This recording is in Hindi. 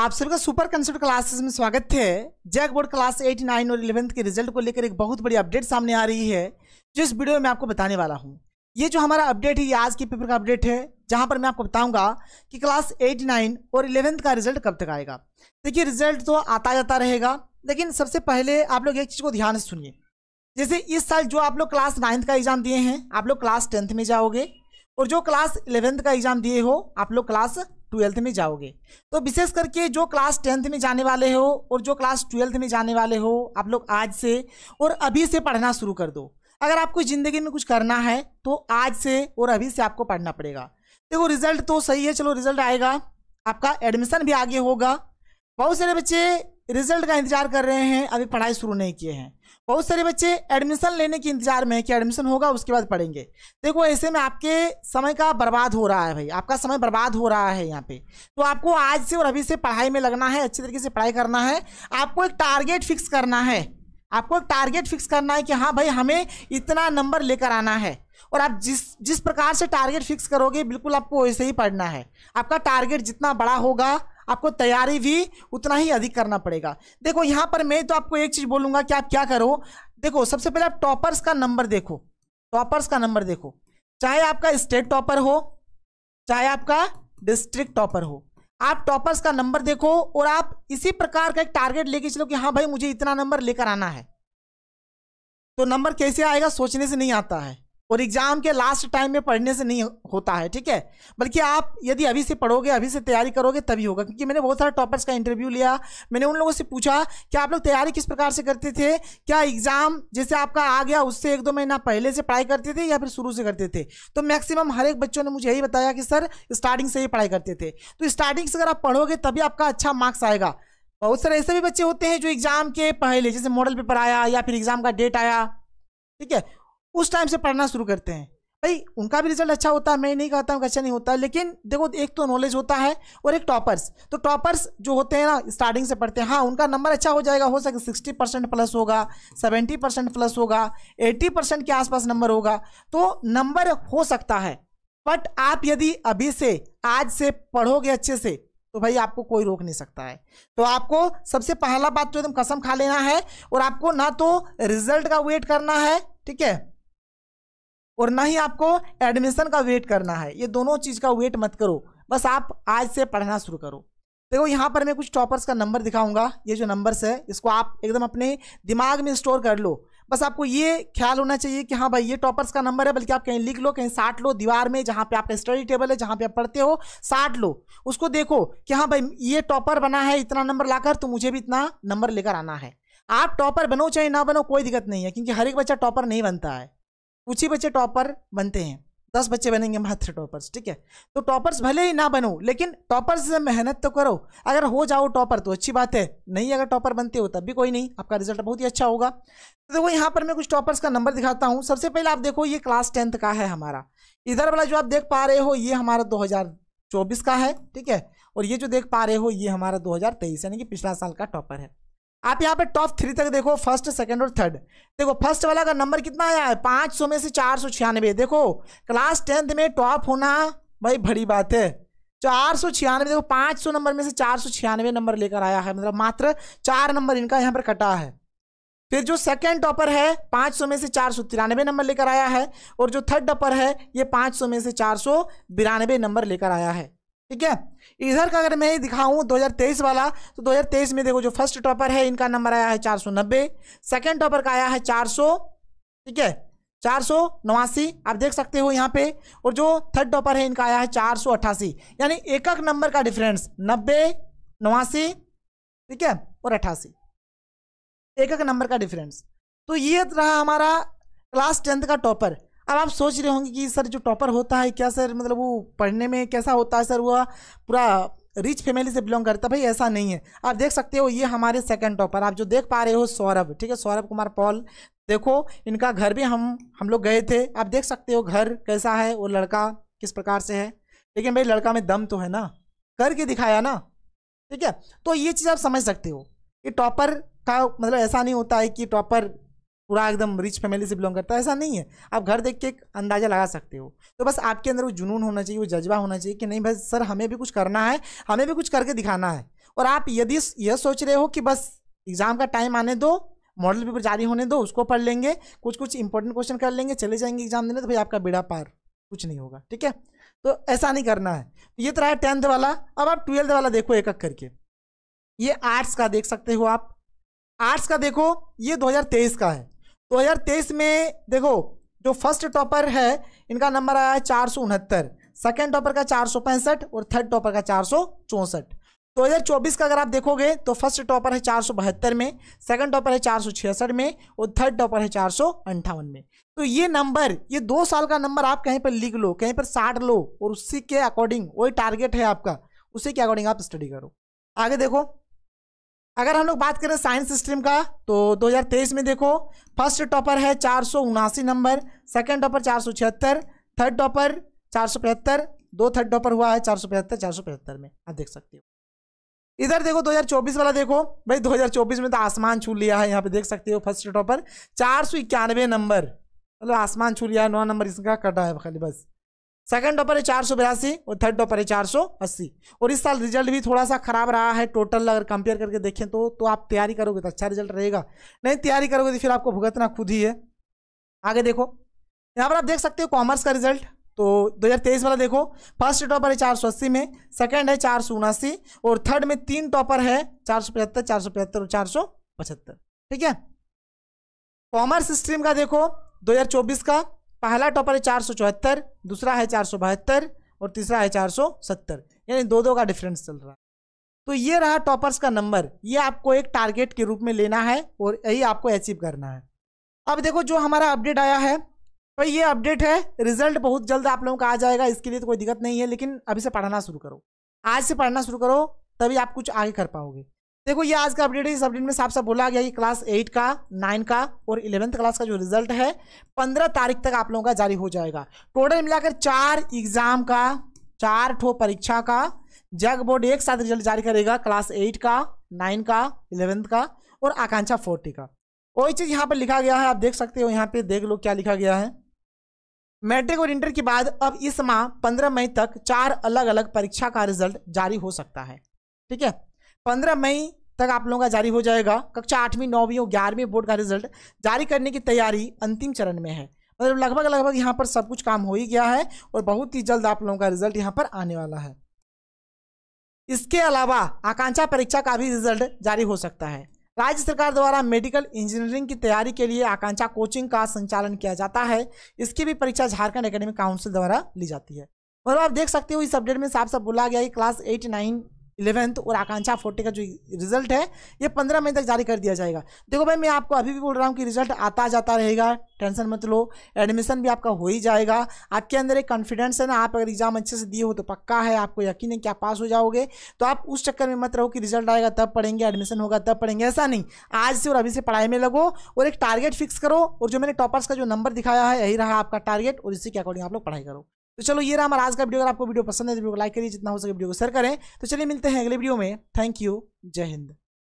आप सबका सुपर कंसर्ट क्लासेस में स्वागत है JAC board class eight nine और इलेवंथ के रिजल्ट को लेकर एक बहुत बड़ी अपडेट सामने आ रही है जो इस वीडियो में आपको बताने वाला हूँ ये जो हमारा अपडेट है ये आज के पेपर का अपडेट है जहाँ पर मैं आपको बताऊँगा कि क्लास एट नाइन और इलेवंथ का रिजल्ट कब तक आएगा देखिए रिजल्ट तो आता जाता रहेगा लेकिन सबसे पहले आप लोग एक चीज़ को ध्यान से सुनिए जैसे इस साल जो आप लोग क्लास नाइन्थ का एग्ज़ाम दिए हैं आप लोग क्लास टेंथ में जाओगे और जो क्लास इलेवेंथ का एग्ज़ाम दिए हो आप लोग क्लास ट्वेल्थ में जाओगे तो विशेष करके जो क्लास टेंथ में जाने वाले हो और जो क्लास ट्वेल्थ में जाने वाले हो आप लोग आज से और अभी से पढ़ना शुरू कर दो अगर आपको ज़िंदगी में कुछ करना है तो आज से और अभी से आपको पढ़ना पड़ेगा देखो रिजल्ट तो सही है चलो रिजल्ट आएगा आपका एडमिशन भी आगे होगा बहुत सारे बच्चे रिजल्ट का इंतजार कर रहे हैं अभी पढ़ाई शुरू नहीं किए हैं बहुत सारे बच्चे एडमिशन लेने के इंतजार में है कि एडमिशन होगा उसके बाद पढ़ेंगे देखो ऐसे में आपके समय का बर्बाद हो रहा है भाई आपका समय बर्बाद हो रहा है यहाँ पे तो आपको आज से और अभी से पढ़ाई में लगना है अच्छे तरीके से पढ़ाई करना है आपको एक टारगेट फिक्स करना है आपको एक टारगेट फिक्स करना है कि हाँ भाई हमें इतना नंबर लेकर आना है और आप जिस जिस प्रकार से टारगेट फिक्स करोगे बिल्कुल आपको वैसे ही पढ़ना है आपका टारगेट जितना बड़ा होगा आपको तैयारी भी उतना ही अधिक करना पड़ेगा देखो यहाँ पर मैं तो आपको एक चीज़ बोलूंगा कि आप क्या करो देखो सबसे पहले आप टॉपर्स का नंबर देखो टॉपर्स का नंबर देखो चाहे आपका स्टेट टॉपर हो चाहे आपका डिस्ट्रिक्ट टॉपर हो आप टॉपर्स का नंबर देखो और आप इसी प्रकार का एक टारगेट लेके चलो कि हाँ भाई मुझे इतना नंबर लेकर आना है तो नंबर कैसे आएगा सोचने से नहीं आता है और एग्जाम के लास्ट टाइम में पढ़ने से नहीं होता है ठीक है बल्कि आप यदि अभी से पढ़ोगे अभी से तैयारी करोगे तभी होगा क्योंकि मैंने बहुत सारे टॉपर्स का इंटरव्यू लिया मैंने उन लोगों से पूछा कि आप लोग तैयारी किस प्रकार से करते थे क्या एग्जाम जैसे आपका आ गया उससे एक दो महीना पहले से पढ़ाई करते थे या फिर शुरू से करते थे तो मैक्सिमम हर एक बच्चों ने मुझे यही बताया कि सर स्टार्टिंग से ही पढ़ाई करते थे तो स्टार्टिंग से अगर आप पढ़ोगे तभी आपका अच्छा मार्क्स आएगा बहुत सारे ऐसे भी बच्चे होते हैं जो एग्जाम के पहले जैसे मॉडल पेपर आया या फिर एग्जाम का डेट आया ठीक है उस टाइम से पढ़ना शुरू करते हैं भाई उनका भी रिजल्ट अच्छा होता है मैं नहीं कहता हूँ अच्छा नहीं होता लेकिन देखो एक तो नॉलेज होता है और एक टॉपर्स तो टॉपर्स जो होते हैं ना स्टार्टिंग से पढ़ते हैं हाँ उनका नंबर अच्छा हो जाएगा हो सके सिक्सटी परसेंट प्लस होगा सेवेंटी परसेंट प्लस होगा एट्टी परसेंट के आसपास नंबर होगा तो नंबर हो सकता है बट आप यदि अभी से आज से पढ़ोगे अच्छे से तो भाई आपको कोई रोक नहीं सकता है तो आपको सबसे पहला बात तो एकदम कसम खा लेना है और आपको ना तो रिजल्ट का वेट करना है ठीक है और ना ही आपको एडमिशन का वेट करना है ये दोनों चीज़ का वेट मत करो बस आप आज से पढ़ना शुरू करो देखो यहाँ पर मैं कुछ टॉपर्स का नंबर दिखाऊंगा ये जो नंबर्स है इसको आप एकदम अपने दिमाग में स्टोर कर लो बस आपको ये ख्याल होना चाहिए कि हाँ भाई ये टॉपर्स का नंबर है बल्कि आप कहीं लिख लो कहीं साट लो दीवार में जहाँ पे आपका स्टडी टेबल है जहाँ पे आप पढ़ते हो साट लो उसको देखो कि हाँ भाई ये टॉपर बना है इतना नंबर लाकर तो मुझे भी इतना नंबर लेकर आना है आप टॉपर बनो चाहे ना बनो कोई दिक्कत नहीं है क्योंकि हर एक बच्चा टॉपर नहीं बनता है कुछ ही बच्चे टॉपर बनते हैं दस बच्चे बनेंगे मात्र टॉपर्स ठीक है तो टॉपर्स भले ही ना बनो लेकिन टॉपर्स से मेहनत तो करो अगर हो जाओ टॉपर तो अच्छी बात है नहीं अगर टॉपर बनते हो तब भी कोई नहीं आपका रिजल्ट बहुत ही अच्छा होगा तो देखो यहाँ पर मैं कुछ टॉपर्स का नंबर दिखाता हूँ सबसे पहले आप देखो ये क्लास टेंथ का है हमारा इधर वाला जो आप देख पा रहे हो ये हमारा दो का है ठीक है और ये जो देख पा रहे हो ये हमारा दो यानी कि पिछला साल का टॉपर है आप यहाँ पे टॉप थ्री तक देखो फर्स्ट सेकंड और थर्ड देखो फर्स्ट वाला का नंबर कितना आया है पाँच सौ में से चार सौ छियानवे देखो क्लास टेंथ में टॉप होना भाई बड़ी बात है चार सौ छियानवे देखो पाँच सौ नंबर में से चार सौ छियानवे नंबर लेकर आया है मतलब मात्र चार नंबर इनका यहाँ पर कटा है फिर जो सेकेंड टॉपर है पाँच सौ में से चार सौ तिरानवे नंबर लेकर आया है और जो थर्ड टॉपर है ये पाँच सौ में से चार सौ बिरानवे नंबर लेकर आया है ठीक है इधर का अगर मैं दिखाऊं 2023 वाला तो 2023 में देखो जो फर्स्ट टॉपर है इनका नंबर आया है चार नब्बे सेकेंड टॉपर का आया है चार ठीक है चार सौ नवासी आप देख सकते हो यहाँ पे और जो थर्ड टॉपर है इनका आया है चार सौ अट्ठासी यानी एक एक नंबर का डिफरेंस नब्बे नवासी ठीक है और अट्ठासी एक एक नंबर का डिफरेंस तो ये रहा हमारा क्लास टेंथ का टॉपर अब आप सोच रहे होंगे कि सर जो टॉपर होता है क्या सर मतलब वो पढ़ने में कैसा होता है सर वह पूरा रिच फैमिली से बिलोंग करता भाई ऐसा नहीं है आप देख सकते हो ये हमारे सेकंड टॉपर आप जो देख पा रहे हो सौरभ ठीक है सौरभ कुमार पॉल देखो इनका घर भी हम हम लोग गए थे आप देख सकते हो घर कैसा है वो लड़का किस प्रकार से है लेकिन भाई लड़का में दम तो है ना करके दिखाया ना ठीक है तो ये चीज़ आप समझ सकते हो कि टॉपर का मतलब ऐसा नहीं होता है कि टॉपर पूरा एकदम रिच फैमिली से बिलोंग करता है ऐसा नहीं है आप घर देख के एक अंदाज़ा लगा सकते हो तो बस आपके अंदर वो जुनून होना चाहिए वो जज्बा होना चाहिए कि नहीं भाई सर हमें भी कुछ करना है हमें भी कुछ करके दिखाना है और आप यदि यह सोच रहे हो कि बस एग्ज़ाम का टाइम आने दो मॉडल पेपर जारी होने दो उसको पढ़ लेंगे कुछ कुछ इंपॉर्टेंट क्वेश्चन कर लेंगे चले जाएंगे एग्ज़ाम देने तो भाई आपका बेड़ा पार कुछ नहीं होगा ठीक है तो ऐसा नहीं करना है तो ये तो रहा टेंथ वाला अब आप ट्वेल्थ वाला देखो एक एक करके ये आर्ट्स का देख सकते हो आप आर्ट्स का देखो ये 2023 का है 2023 में देखो जो फर्स्ट टॉपर है इनका नंबर आया है चार सौ उनहत्तर सेकेंड टॉपर का चार सौ पैंसठ और थर्ड टॉपर का चार सौ चौंसठ दो हज़ार चौबीस का अगर आप देखोगे तो फर्स्ट टॉपर है चार सौ बहत्तर में सेकेंड टॉपर है चार सौ छियासठ में और थर्ड टॉपर है चार सौ अंठावन में तो ये नंबर ये दो साल का नंबर आप कहीं पर लिख लो कहीं पर साठ लो और उसी के अकॉर्डिंग वही टारगेट है आपका उसी के अकॉर्डिंग आप स्टडी करो आगे देखो अगर हम लोग बात करें साइंस स्ट्रीम का तो 2023 में देखो फर्स्ट टॉपर है चार नंबर सेकेंड टॉपर चार थर्ड टॉपर चार दो थर्ड टॉपर हुआ है चार सौ पचहत्तर चार सौ पचहत्तर में आप देख सकते हो इधर देखो 2024 वाला देखो भाई 2024 में तो आसमान छू लिया है यहाँ पे देख सकते हो फर्स्ट टॉपर चार सौ इक्यानवे नंबर मतलब आसमान छू लिया है नौ नंबर इसका कटा है खाली बस सेकंड टॉपर है चार सौ बयासी और थर्ड टॉपर है चार सौ अस्सी और इस साल रिजल्ट भी थोड़ा सा खराब रहा है टोटल अगर कंपेयर करके देखें तो तो आप तैयारी करोगे तो अच्छा रिजल्ट रहेगा नहीं तैयारी करोगे तो फिर आपको भुगतना खुद ही है आगे देखो यहाँ पर आप देख सकते हो कॉमर्स का रिजल्ट तो तेईस वाला देखो फर्स्ट टॉपर है अस्सी में सेकेंड है चार और थर्ड में तीन टॉपर है चार सौ पचहत्तर चार सौ पचहत्तर और चार सौ पचहत्तर ठीक है कॉमर्स स्ट्रीम का देखो 2024 का पहला टॉपर है चार सौ चौहत्तर दूसरा है चार सौ बहत्तर और तीसरा है चार सौ सत्तर यानी दो दो का डिफरेंस चल रहा है तो ये रहा टॉपर्स का नंबर ये आपको एक टारगेट के रूप में लेना है और यही आपको अचीव करना है अब देखो जो हमारा अपडेट आया है तो ये अपडेट है रिजल्ट बहुत जल्द आप लोगों का आ जाएगा इसके लिए तो कोई दिक्कत नहीं है लेकिन अभी से पढ़ना शुरू करो आज से पढ़ना शुरू करो तभी आप कुछ आगे कर पाओगे देखो ये आज का अपडेट है इस अपडेट में साफ साफ बोला गया कि क्लास एट का नाइन का और इलेवेंथ क्लास का जो रिजल्ट है पंद्रह तारीख तक आप लोगों का जारी हो जाएगा टोटल मिलाकर चार एग्जाम का चार ठो परीक्षा का जग बोर्ड एक साथ रिजल्ट जारी करेगा क्लास एट का नाइन का इलेवेंथ का और आकांक्षा फोर्टी का वही चीज़ यहाँ पर लिखा गया है आप देख सकते हो यहाँ पे देख लो क्या लिखा गया है मैट्रिक और इंटर के बाद अब इस माह पंद्रह मई तक चार अलग अलग परीक्षा का रिजल्ट जारी हो सकता है ठीक है पंद्रह मई तक आप लोगों का जारी हो जाएगा कक्षा आठवीं नौवीं और ग्यारहवीं बोर्ड का रिजल्ट जारी करने की तैयारी अंतिम चरण में है मतलब लगभग लगभग यहाँ पर सब कुछ काम हो ही गया है और बहुत ही जल्द आप लोगों का रिजल्ट यहाँ पर आने वाला है इसके अलावा आकांक्षा परीक्षा का भी रिजल्ट जारी हो सकता है राज्य सरकार द्वारा मेडिकल इंजीनियरिंग की तैयारी के लिए आकांक्षा कोचिंग का संचालन किया जाता है इसकी भी परीक्षा झारखंड एकेडमिक काउंसिल द्वारा ली जाती है मतलब आप देख सकते हो इस अपडेट में साफ साफ बोला गया कि क्लास एट नाइन इलेवेंथ और आकांक्षा फोर्टे का जो रिजल्ट है ये पंद्रह मई तक जारी कर दिया जाएगा देखो भाई मैं आपको अभी भी बोल रहा हूँ कि रिजल्ट आता जाता रहेगा टेंशन मत लो एडमिशन भी आपका हो ही जाएगा आपके अंदर एक कॉन्फिडेंस है ना आप अगर एग्जाम अच्छे से दिए हो तो पक्का है आपको यकीन है कि आप पास हो जाओगे तो आप उस चक्कर में मत रहो कि रिजल्ट आएगा तब पढ़ेंगे एडमिशन होगा तब पढ़ेंगे ऐसा नहीं आज से और अभी से पढ़ाई में लगो और एक टारगेट फिक्स करो और जो मैंने टॉपर्स का जो नंबर दिखाया है यही रहा आपका टारगेट और इसी के अकॉर्डिंग आप लोग पढ़ाई करो तो चलो ये रहा हमारा आज का वीडियो अगर आपको वीडियो पसंद है तो वीडियो को लाइक करिए जितना हो सके वीडियो को शेयर करें तो चलिए मिलते हैं अगले वीडियो में थैंक यू जय हिंद